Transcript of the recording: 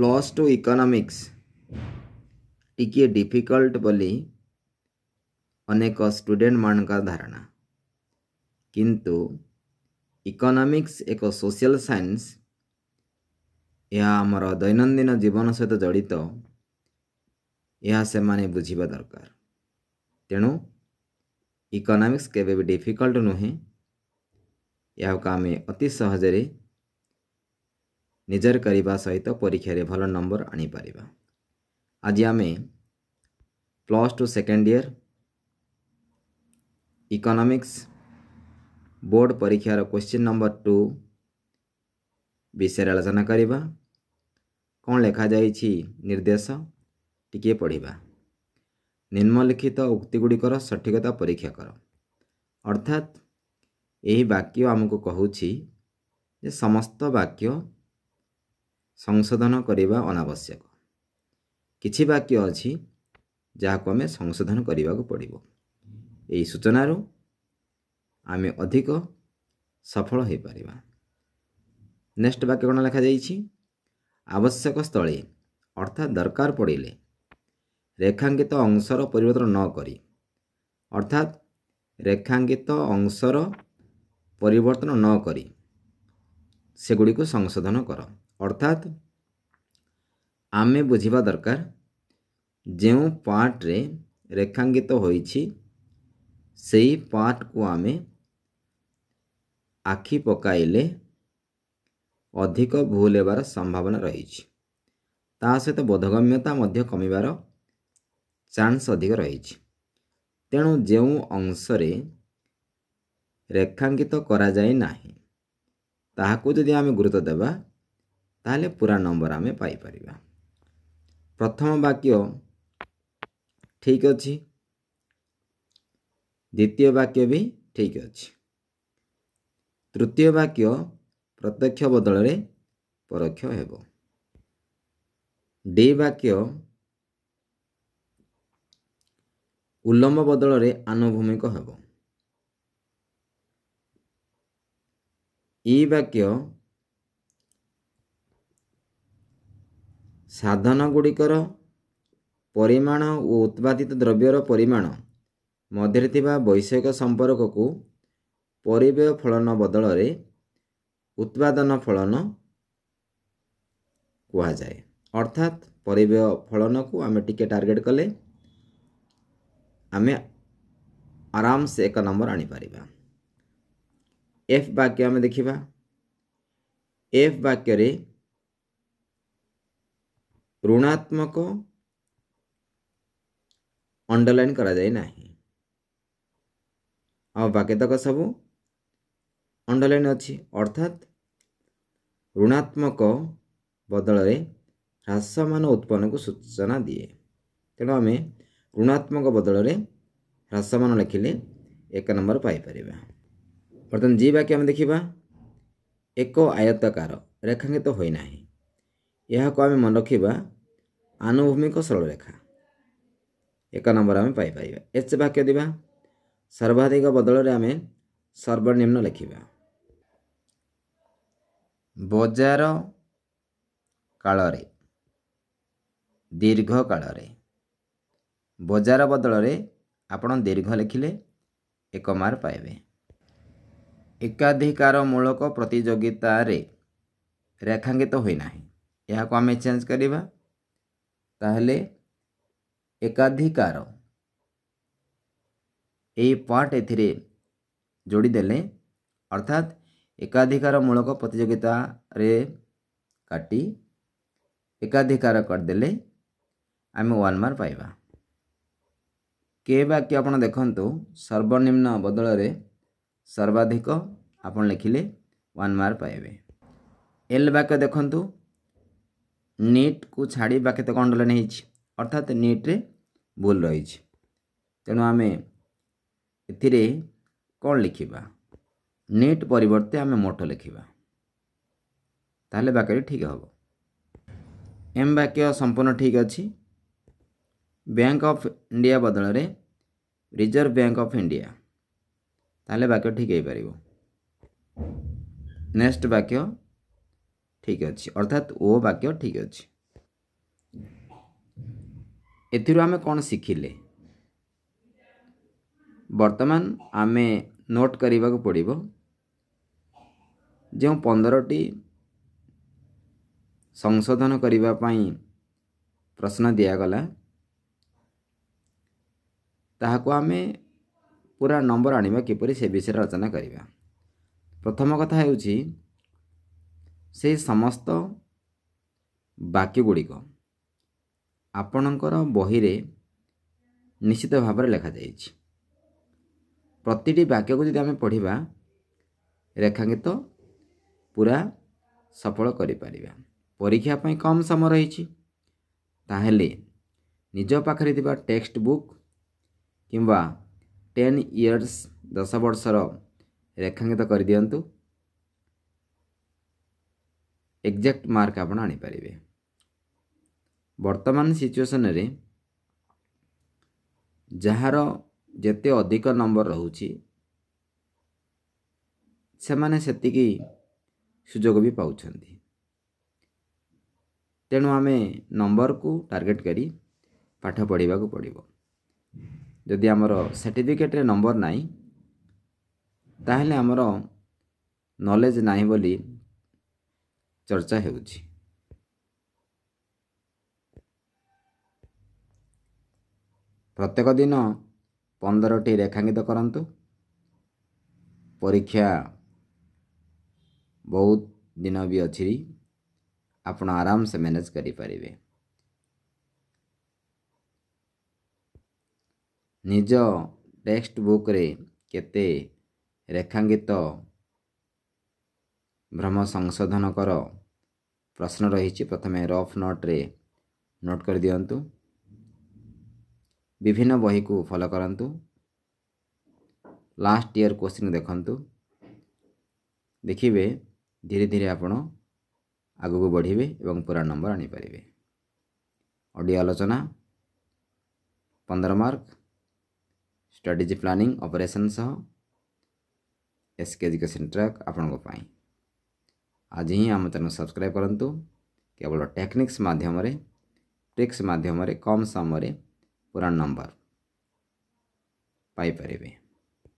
plus two economics ଟିକିଏ difficult ବୋଲି ଅନେକ ଷ୍ଟୁଡ଼େଣ୍ଟମାନଙ୍କ ଧାରଣା କିନ୍ତୁ ଇକୋନୋମିକ୍ସ ଏକ ସୋସିଆଲ୍ ସାଇନ୍ସ ଏହା ଆମର ଦୈନନ୍ଦିନ ଜୀବନ ସହିତ ଜଡ଼ିତ ଏହା ସେମାନେ ବୁଝିବା ଦରକାର ତେଣୁ ଇକୋନୋମିକ୍ସ କେବେ ବି ଡିଫିକଲ୍ଟ ନୁହେଁ ଏହାକୁ ଆମେ ଅତି ସହଜରେ ନିଜର କରିବା ସହିତ ପରୀକ୍ଷାରେ ଭଲ ନମ୍ବର ଆଣିପାରିବା ଆଜି ଆମେ plus two second year economics board ପରୀକ୍ଷାର କ୍ୱେଶ୍ଚିନ୍ ନମ୍ବର ଟୁ ବିଷୟରେ ଆଲୋଚନା କରିବା କ'ଣ ଲେଖାଯାଇଛି ନିର୍ଦ୍ଦେଶ ଟିକିଏ ପଢ଼ିବା ନିମ୍ନଲିଖିତ ଉକ୍ତିଗୁଡ଼ିକର ସଠିକତା ପରୀକ୍ଷା କର ଅର୍ଥାତ୍ ଏହି ବାକ୍ୟ ଆମକୁ କହୁଛି ଯେ ସମସ୍ତ ବାକ୍ୟ ସଂଶୋଧନ କରିବା ଅନାବଶ୍ୟକ କିଛି ବାକ୍ୟ ଅଛି ଯାହାକୁ ଆମେ ସଂଶୋଧନ କରିବାକୁ ପଡ଼ିବ ଏହି ସୂଚନାରୁ ଆମେ ଅଧିକ ସଫଳ ହୋଇପାରିବା ନେକ୍ସଟ ବାକ୍ୟ କ'ଣ ଲେଖାଯାଇଛି ଆବଶ୍ୟକ ସ୍ଥଳେ ଅର୍ଥାତ୍ ଦରକାର ପଡ଼ିଲେ ରେଖାଙ୍କିତ ଅଂଶର ପରିବର୍ତ୍ତନ ନ କରି ଅର୍ଥାତ୍ ରେଖାଙ୍କିତ ଅଂଶର ପରିବର୍ତ୍ତନ ନ କରି ସେଗୁଡ଼ିକୁ ସଂଶୋଧନ କର ଅର୍ଥାତ୍ ଆମେ ବୁଝିବା ଦରକାର ଯେଉଁ ପାର୍ଟରେ ରେଖାଙ୍କିତ ହୋଇଛି ସେହି ପାର୍ଟକୁ ଆମେ ଆଖି ପକାଇଲେ ଅଧିକ ଭୁଲ ହେବାର ସମ୍ଭାବନା ରହିଛି ତା ସହିତ ବୋଧଗମ୍ୟତା ମଧ୍ୟ କମିବାର ଚାନ୍ସ ଅଧିକ ରହିଛି ତେଣୁ ଯେଉଁ ଅଂଶରେ ରେଖାଙ୍କିତ କରାଯାଇ ନାହିଁ ତାହାକୁ ଯଦି ଆମେ ଗୁରୁତ୍ୱ ଦେବା ତାହେଲେ ପୁରା ନମ୍ବର ଆମେ ପାଇପାରିବା ପ୍ରଥମ ବାକ୍ୟ ଠିକ୍ ଅଛି ଦ୍ୱିତୀୟ ବାକ୍ୟ ବି ଠିକ୍ ଅଛି ତୃତୀୟ ବାକ୍ୟ ପ୍ରତ୍ୟକ୍ଷ ବଦଳରେ ପରୋକ୍ଷ ହେବ ଡି ବାକ୍ୟ ଉଲମ୍ବ ବଦଳରେ ଆନୁଭୂମିକ ହେବ ଇ ବାକ୍ୟ ସାଧନ ଗୁଡ଼ିକର ପରିମାଣ ଓ ଉତ୍ପାଦିତ ଦ୍ରବ୍ୟର ପରିମାଣ ମଧ୍ୟରେ ଥିବା ବୈଷୟିକ ସମ୍ପର୍କକୁ ପରିବ୍ୟୟ ଫଳନ ବଦଳରେ ଉତ୍ପାଦନ ଫଳନ କୁହାଯାଏ ଅର୍ଥାତ୍ ପରିବ୍ୟୟ ଫଳନକୁ ଆମେ ଟିକେ ଟାର୍ଗେଟ୍ କଲେ ଆମେ ଆରାମସେ ଏକ ନମ୍ବର ଆଣିପାରିବା एफ बाक्य आम देखा एफ बाक्य ऋणात्मक अंडरलाइन करा जाए ना आक्यतक सब अंडरलाइन अच्छी अर्थात ऋणात्मक बदल ह्रासमान उत्पन्न को सूचना दिए तेणु आम ऋणात्मक बदल ह्रासमान लिखिले एक नंबर पाई परिवा ବର୍ତ୍ତମାନ ଜି ବାକ୍ୟ ଆମେ ଦେଖିବା ଏକ ଆୟତାକାର ରେଖାଙ୍କିତ ହୋଇନାହିଁ ଏହାକୁ ଆମେ ମନେ ରଖିବା ଆନୁଭୂମିକ ସରଳରେଖା ଏକ ନମ୍ବର ଆମେ ପାଇପାରିବା ଏଚ୍ ବାକ୍ୟ ଦେବା ସର୍ବାଧିକ ବଦଳରେ ଆମେ ସର୍ବନିମ୍ନ ଲେଖିବା ବଜାର କାଳରେ ଦୀର୍ଘ କାଳରେ ବଜାର ବଦଳରେ ଆପଣ ଦୀର୍ଘ ଲେଖିଲେ ଏକ ମାର୍କ ପାଇବେ एकाधिकार मूलक प्रतिजोगित रेखांकित होना यह आम चेज करवा एकाधिकार ये जोड़ीदे अर्थात एकाधिकार मूलक प्रतिजोगित काट एकाधिकार करदे आम वन मार्क पाइबा के बाक्य आप देखु सर्वनिम्न बदल ସର୍ବାଧିକ ଆପଣ ଲେଖିଲେ ୱାନ୍ ମାର୍କ ପାଇବେ ଏଲ୍ ବାକ୍ୟ ଦେଖନ୍ତୁ ନିଟ୍କୁ ଛାଡ଼ି ବାକ୍ୟ ତ କଣ୍ଡଲ ନେଇଛି ଅର୍ଥାତ୍ ନିଟ୍ରେ ଭୁଲ ରହିଛି ତେଣୁ ଆମେ ଏଥିରେ କ'ଣ ଲେଖିବା ନିଟ୍ ପରିବର୍ତ୍ତେ ଆମେ ମୋଟ ଲେଖିବା ତାହେଲେ ବାକ୍ୟରେ ଠିକ୍ ହେବ ଏମ୍ ବାକ୍ୟ ସମ୍ପୂର୍ଣ୍ଣ ଠିକ୍ ଅଛି ବ୍ୟାଙ୍କ ଅଫ୍ ଇଣ୍ଡିଆ ବଦଳରେ ରିଜର୍ଭ ବ୍ୟାଙ୍କ ଅଫ୍ ଇଣ୍ଡିଆ ताले वाक्य ठीक है पार नेक्स्ट वाक्य ठीक अच्छे अर्थात ओ वाक्य ठीक अच्छे एमें कौन शिखिले बर्तमान आम नोट करने को पड़ो जो पंदर टी संशोधन करने प्रश्न दिगला ताकू आमें ପୁରା ନମ୍ବର ଆଣିବା କିପରି ସେ ବିଷୟରେ ରଚନା କରିବା ପ୍ରଥମ କଥା ହେଉଛି ସେହି ସମସ୍ତ ବାକ୍ୟଗୁଡ଼ିକ ଆପଣଙ୍କର ବହିରେ ନିଶ୍ଚିତ ଭାବରେ ଲେଖାଯାଇଛି ପ୍ରତିଟି ବାକ୍ୟକୁ ଯଦି ଆମେ ପଢ଼ିବା ରେଖାଙ୍କିତ ପୁରା ସଫଳ କରିପାରିବା ପରୀକ୍ଷା ପାଇଁ କମ୍ ସମୟ ରହିଛି ତାହେଲେ ନିଜ ପାଖରେ ଥିବା ଟେକ୍ସଟ୍ କିମ୍ବା ଟେନ୍ ଇୟର୍ସ ଦଶ ବର୍ଷର ରେଖାଙ୍କିତ କରିଦିଅନ୍ତୁ ଏକ୍ଜାକ୍ଟ ମାର୍କ ଆପଣ ଆଣିପାରିବେ ବର୍ତ୍ତମାନ ସିଚୁଏସନ୍ରେ ଯାହାର ଯେତେ ଅଧିକ ନମ୍ବର ରହୁଛି ସେମାନେ ସେତିକି ସୁଯୋଗ ବି ପାଉଛନ୍ତି ତେଣୁ ଆମେ ନମ୍ବରକୁ ଟାର୍ଗେଟ୍ କରି ପାଠ ପଢ଼ିବାକୁ ପଡ଼ିବ ଯଦି ଆମର ସାର୍ଟିଫିକେଟ୍ରେ ନମ୍ବର ନାହିଁ ତାହେଲେ ଆମର ନଲେଜ୍ ନାହିଁ ବୋଲି ଚର୍ଚ୍ଚା ହେଉଛି ପ୍ରତ୍ୟେକ ଦିନ ପନ୍ଦରଟି ରେଖାଙ୍କିତ କରନ୍ତୁ ପରୀକ୍ଷା ବହୁତ ଦିନ ବି ଅଛି ଆପଣ ଆରାମସେ ମ୍ୟାନେଜ୍ କରିପାରିବେ ନିଜ ଟେକ୍ସଟ ବୁକ୍ରେ କେତେ ରେଖାଙ୍କିତ ଭ୍ରମ ସଂଶୋଧନ କର ପ୍ରଶ୍ନ ରହିଛି ପ୍ରଥମେ ରଫ୍ ନୋଟ୍ରେ ନୋଟ୍ କରିଦିଅନ୍ତୁ ବିଭିନ୍ନ ବହିକୁ ଫଲୋ କରନ୍ତୁ ଲାଷ୍ଟ ଇୟର୍ କୋଶ୍ଚିନ୍ ଦେଖନ୍ତୁ ଦେଖିବେ ଧୀରେ ଧୀରେ ଆପଣ ଆଗକୁ ବଢ଼ିବେ ଏବଂ ପୁରା ନମ୍ବର ଆଣିପାରିବେ ଅଡ଼ିଓ ଆଲୋଚନା ପନ୍ଦର ମାର୍କ स्ट्राटेजी प्लानिंग अपरेसन सह एसके एजुकेशन ट्रैक आपण आज ही आम चैनल सब्सक्राइब करूँ केवल टेक्निक्स मध्यम ट्रिक्स मध्यम कम समय पूरा नंबर पाई पारे